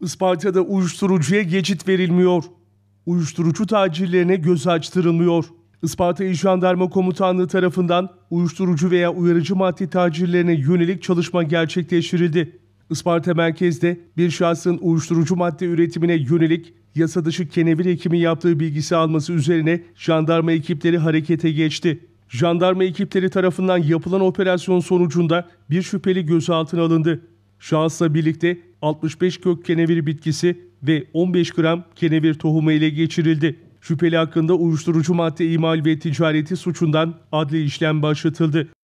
Isparta'da uyuşturucuya geçit verilmiyor. Uyuşturucu tacirlerine göz açtırılmıyor. Isparta İl Jandarma Komutanlığı tarafından uyuşturucu veya uyarıcı madde tacirlerine yönelik çalışma gerçekleştirildi. Isparta merkezde bir şahsın uyuşturucu madde üretimine yönelik yasa dışı kenevir ekimi yaptığı bilgisi alması üzerine jandarma ekipleri harekete geçti. Jandarma ekipleri tarafından yapılan operasyon sonucunda bir şüpheli gözaltına alındı. Şahısla birlikte 65 kök kenevir bitkisi ve 15 gram kenevir tohumu ele geçirildi. Şüpheli hakkında uyuşturucu madde imal ve ticareti suçundan adli işlem başlatıldı.